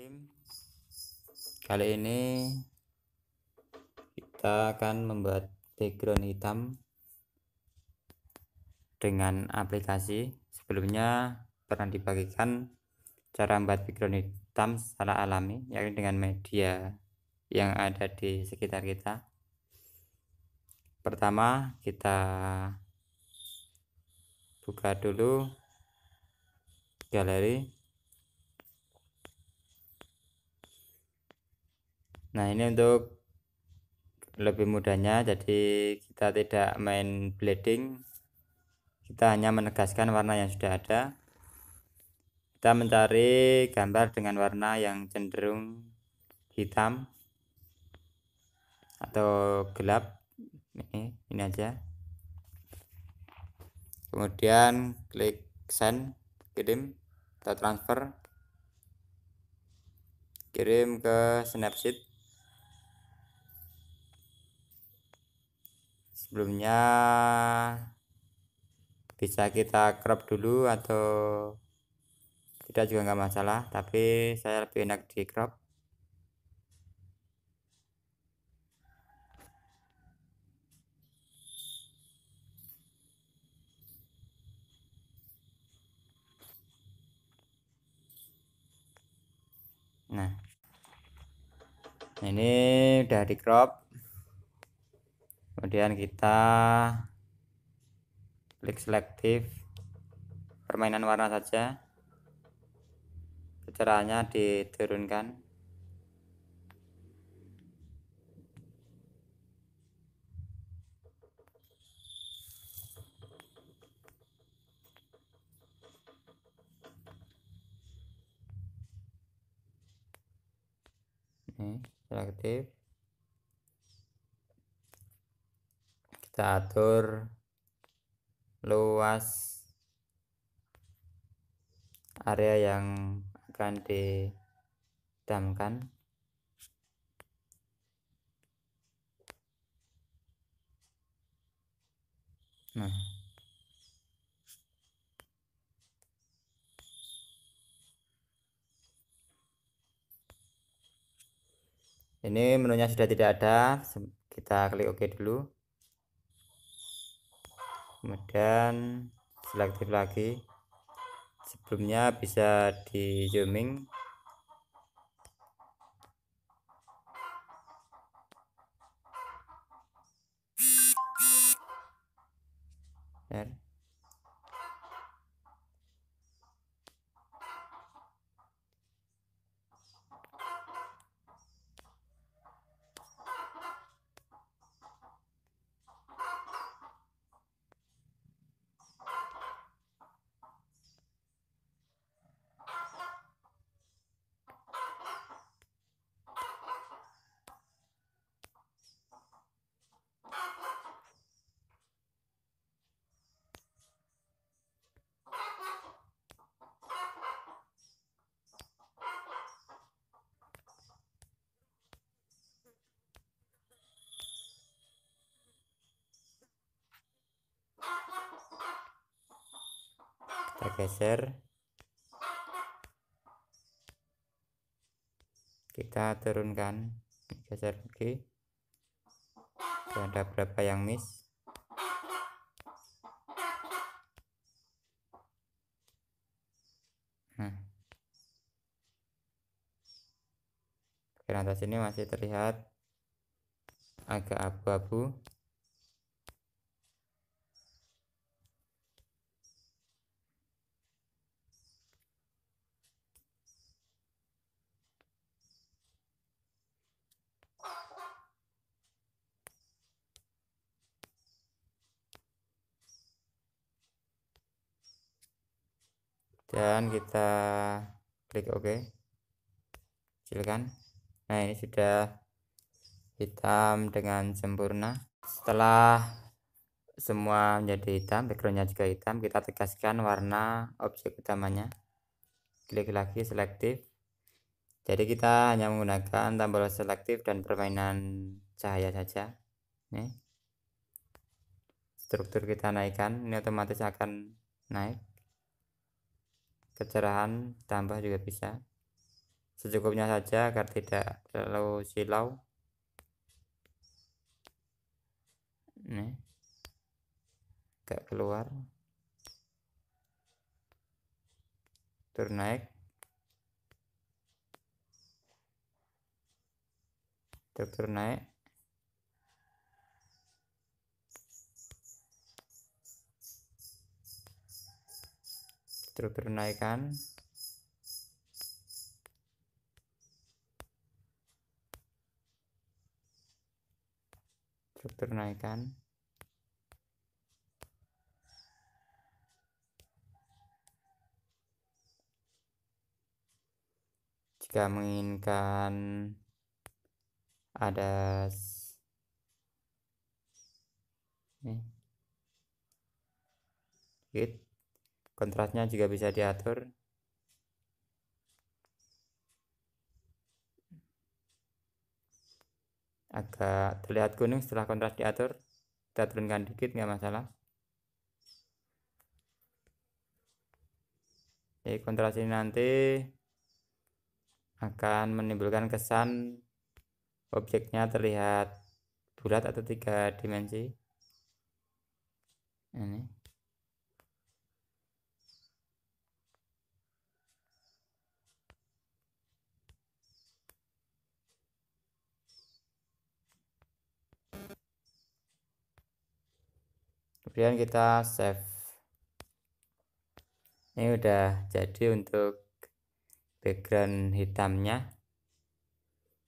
Bismillahirrahmanirrahim kali ini kita akan membuat background hitam dengan aplikasi sebelumnya pernah dibagikan cara membuat background hitam secara alami yakni dengan media yang ada di sekitar kita pertama kita buka dulu galeri nah ini untuk lebih mudahnya jadi kita tidak main blading kita hanya menegaskan warna yang sudah ada kita mencari gambar dengan warna yang cenderung hitam atau gelap ini, ini aja kemudian klik send kirim kita transfer kirim ke snapseed sebelumnya bisa kita crop dulu atau tidak juga nggak masalah tapi saya lebih enak di crop nah ini udah di crop kemudian kita klik selektif permainan warna saja caranya diturunkan Nih selektif kita atur luas area yang akan didamkan nah ini menunya sudah tidak ada kita klik OK dulu kemudian selektif lagi sebelumnya bisa di zooming kita geser kita turunkan geser lagi ada berapa yang miss hmm. nah atas ini masih terlihat agak abu-abu dan kita klik OK silakan nah ini sudah hitam dengan sempurna setelah semua menjadi hitam backgroundnya juga hitam kita tegaskan warna objek utamanya klik lagi selektif jadi kita hanya menggunakan tombol selektif dan permainan cahaya saja nih struktur kita naikkan ini otomatis akan naik kecerahan tambah juga bisa secukupnya saja agar tidak terlalu silau nih gak keluar turun naik turun naik struktur naikan struktur naikan jika menginginkan ada nih eh, gitu kontrasnya juga bisa diatur agak terlihat kuning setelah kontras diatur kita turunkan dikit nggak masalah jadi kontras ini nanti akan menimbulkan kesan objeknya terlihat bulat atau tiga dimensi ini kemudian kita save ini udah jadi untuk background hitamnya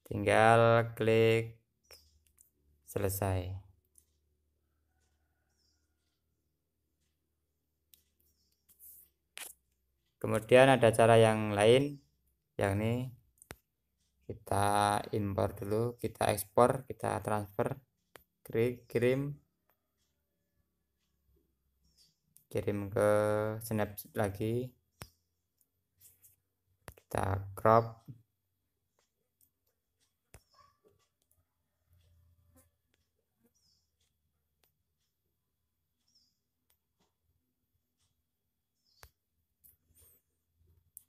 tinggal klik selesai kemudian ada cara yang lain yang ini kita import dulu kita ekspor kita transfer kirim kirim ke snap lagi kita crop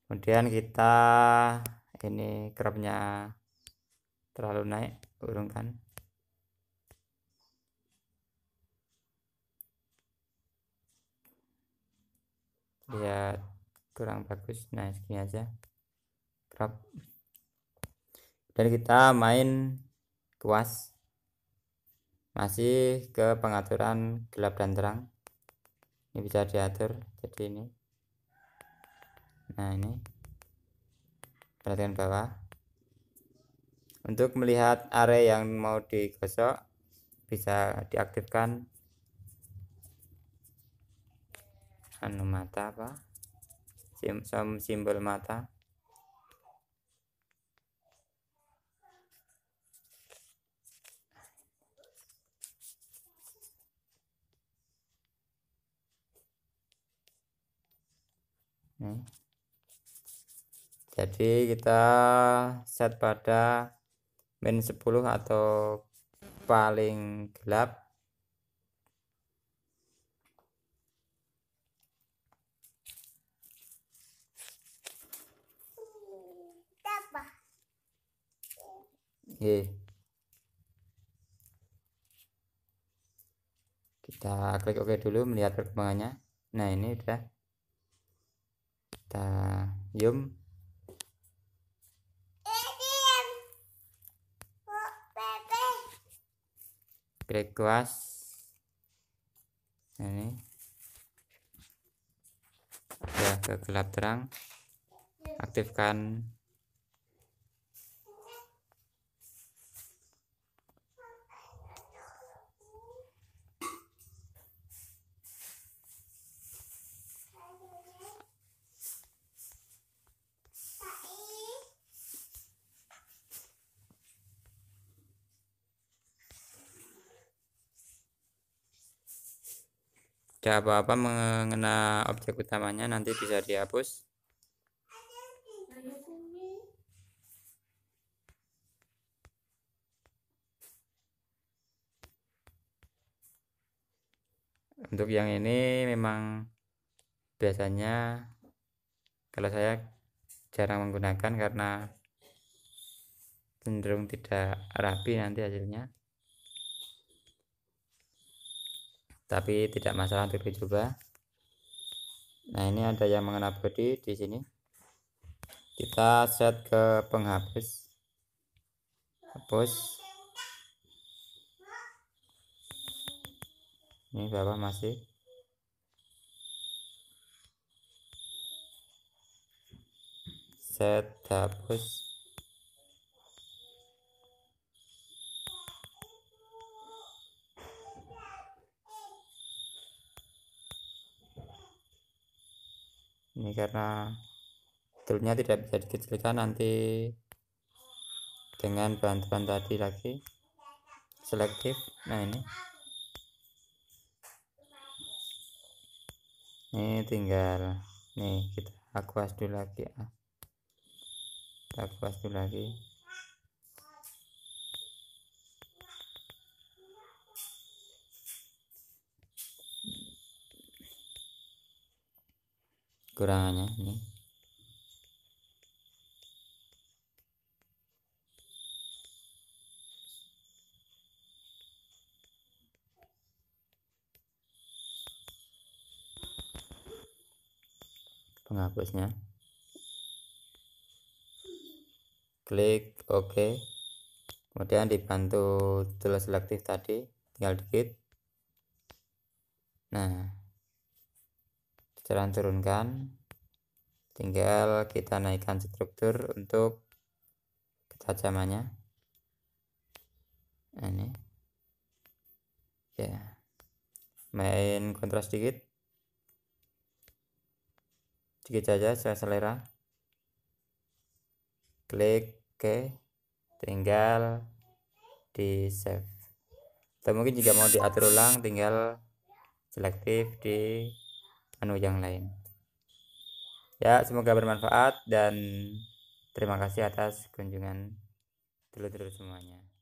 kemudian kita ini cropnya terlalu naik urungkan ya kurang bagus nah segini aja crop dan kita main kuas masih ke pengaturan gelap dan terang ini bisa diatur jadi ini nah ini perhatian bawah untuk melihat area yang mau digosok bisa diaktifkan anu mata apa Sim simbol mata hmm. jadi kita set pada min 10 atau paling gelap Oke. Kita klik OK dulu melihat perkembangannya. Nah, ini udah kita yum request nah, ini ada ke gelap terang aktifkan ada apa-apa mengenai objek utamanya nanti bisa dihapus untuk yang ini memang biasanya kalau saya jarang menggunakan karena cenderung tidak rapi nanti hasilnya tapi tidak masalah untuk dicoba nah ini ada yang mengenal body di sini kita set ke penghapus hapus ini bawah masih set hapus karena telurnya tidak bisa dikecilkan nanti dengan bahan-bahan tadi lagi selektif nah ini ini tinggal nih kita aquas dulu lagi ya kita dulu lagi kekurangannya ini penghapusnya klik OK kemudian dibantu tool selektif tadi tinggal dikit nah jalan turunkan tinggal kita naikkan struktur untuk ketajamannya ini ya main kontras sedikit, sedikit saja saya selera klik ke tinggal di save atau mungkin jika mau diatur ulang tinggal selektif di anu yang lain ya semoga bermanfaat dan terima kasih atas kunjungan dulu-dulu semuanya